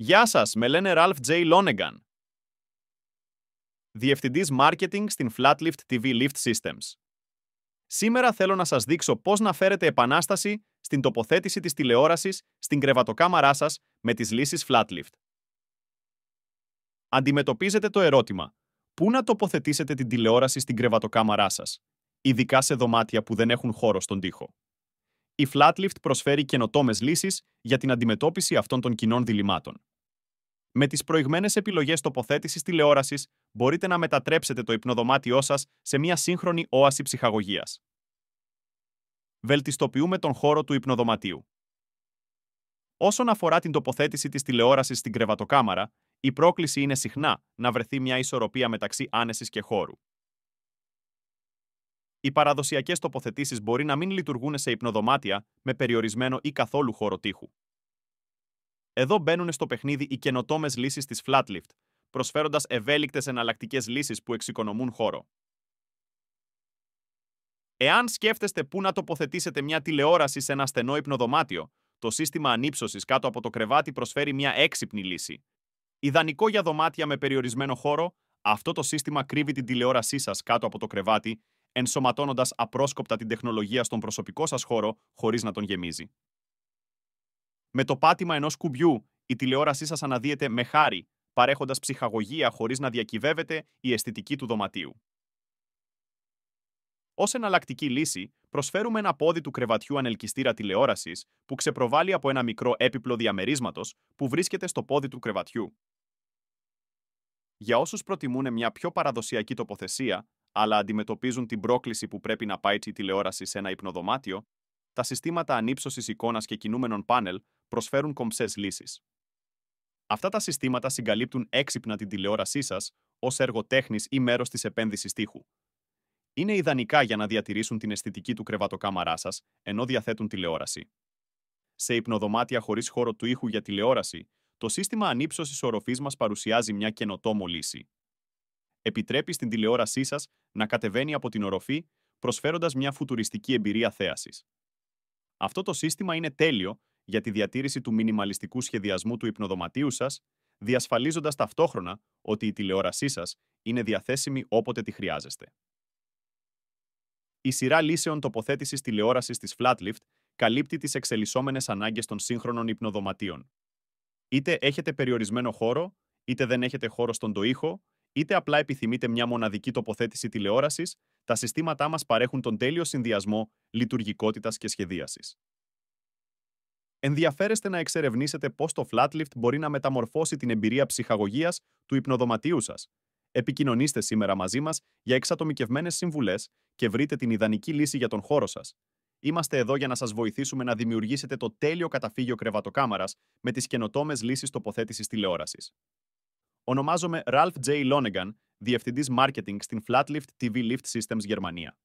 Γεια σας, με λένε Ralph J. Lonegan. Διευθυντής Marketing στην Flatlift TV Lift Systems. Σήμερα θέλω να σας δείξω πώς να φέρετε επανάσταση στην τοποθέτηση της τηλεόρασης στην κρεβατοκάμαρά σας με τις λύσεις Flatlift. Αντιμετωπίζετε το ερώτημα «Πού να τοποθετήσετε την τηλεόραση στην κρεβατοκάμαρά σας, ειδικά σε δωμάτια που δεν έχουν χώρο στον τοίχο». Η Flatlift προσφέρει καινοτόμες λύσεις για την αντιμετώπιση αυτών των κοινών διλημάτων. Με τις προηγμένες επιλογές τοποθέτησης τηλεόρασης, μπορείτε να μετατρέψετε το υπνοδωμάτιό σας σε μια σύγχρονη όαση ψυχαγωγίας. Βελτιστοποιούμε τον χώρο του υπνοδωματίου. Όσον αφορά την τοποθέτηση της τηλεόρασης στην κρεβατοκάμαρα, η πρόκληση είναι συχνά να βρεθεί μια ισορροπία μεταξύ άνεσης και χώρου. Οι παραδοσιακές τοποθετήσεις μπορεί να μην λειτουργούν σε υπνοδωμάτια με περιορισμένο ή καθόλου χώρο τείχου. Εδώ μπαίνουν στο παιχνίδι οι καινοτόμες λύσεις της Flatlift, προσφέροντας ευέλικτες εναλλακτικές λύσεις που εξοικονομούν χώρο. Εάν σκέφτεστε πού να τοποθετήσετε μια τηλεόραση σε ένα στενό υπνοδωμάτιο, το σύστημα ανύψωσης κάτω από το κρεβάτι προσφέρει μια έξυπνη λύση. Ιδανικό για δωμάτια με περιορισμένο χώρο, αυτό το σύστημα κρύβει την τηλεόρασή σας κάτω από το κρεβάτι, ενσωματώνοντας απρόσκοπτα την τεχνολογία στον προσωπικό σας χώρο χωρίς να τον γεμίζει. Με το πάτημα ενός κουμπιού, η τηλεόρασή σας αναδύεται με χάρη, παρέχοντας ψυχαγωγία χωρίς να διακυβεύεται η αισθητική του δωματίου. Ως εναλλακτική λύση, προσφέρουμε ένα πόδι του κρεβατιού ανελκυστήρα τηλεόρασης που ξεπροβάλλει από ένα μικρό έπιπλο διαμερίσματος που βρίσκεται στο πόδι του κρεβατιού. Για όσους προτιμούν μια πιο παραδοσιακή τοποθεσία, αλλά αντιμετωπίζουν την πρόκληση που πρέπει να πάει η τηλεόραση σε ένα υπνοδωμάτιο, τα συστήματα ανύψωσης εικόνας και κινούμενων πάνελ προσφέρουν κομψές λύσεις. Αυτά τα συστήματα συγκαλύπτουν έξυπνα την τηλεόρασή σας ως έργο τέχνης ή μέρος της επένδυσης τείχου. Είναι ιδανικά για να διατηρήσουν την αισθητική του κρεβατοκάμαρά σας ενώ διαθέτουν τηλεόραση. Σε υπνοδωμάτια χωρίς χώρο του ήχου για τηλεόραση, το σύστημα ανύψωσης οροφής μας παρουσιάζει μια καινοτόμο λύση. Επιτρέπει στην τηλεόρασή σας να κατεβαίνει από την οροφή, προσφέροντας μια φουτουριστική εμπειρία θέασης. Αυτό το σύστημα είναι τέλειο για τη διατήρηση του μινιμαλιστικού σχεδιασμού του υπνοδωματίου σας, διασφαλίζοντας ταυτόχρονα ότι η τηλεόρασή σας είναι διαθέσιμη όποτε τη χρειάζεστε. Η σειρά λύσεων τοποθέτησης τηλεόρασης της Flatlift καλύπτει τις εξελισσόμενες ανάγκες των σύγχρονων υπνοδωματίων. Είτε έχετε περιορισμένο χώρο, είτε δεν έχετε χώρο στον το ήχο, είτε απλά επιθυμείτε μια μοναδική τοποθέτηση τηλεόρασης, τα συστήματά μας παρέχουν τον τέλειο συνδυασμό λειτουργικότητας και σχεδίασης ενδιαφέρεστε να εξερευνήσετε πώς το Flatlift μπορεί να μεταμορφώσει την εμπειρία ψυχαγωγίας του υπνοδωματίου σας. Επικοινωνήστε σήμερα μαζί μας για εξατομικευμένες συμβουλές και βρείτε την ιδανική λύση για τον χώρο σας. Είμαστε εδώ για να σας βοηθήσουμε να δημιουργήσετε το τέλειο καταφύγιο κρεβατοκάμαρας με τις καινοτόμες λύσεις τοποθέτησης τηλεόρασης. Ονομάζομαι Ralph J. Lonegan, Διευθυντής Marketing στην Flatlift TV Lift Systems Γερμανία.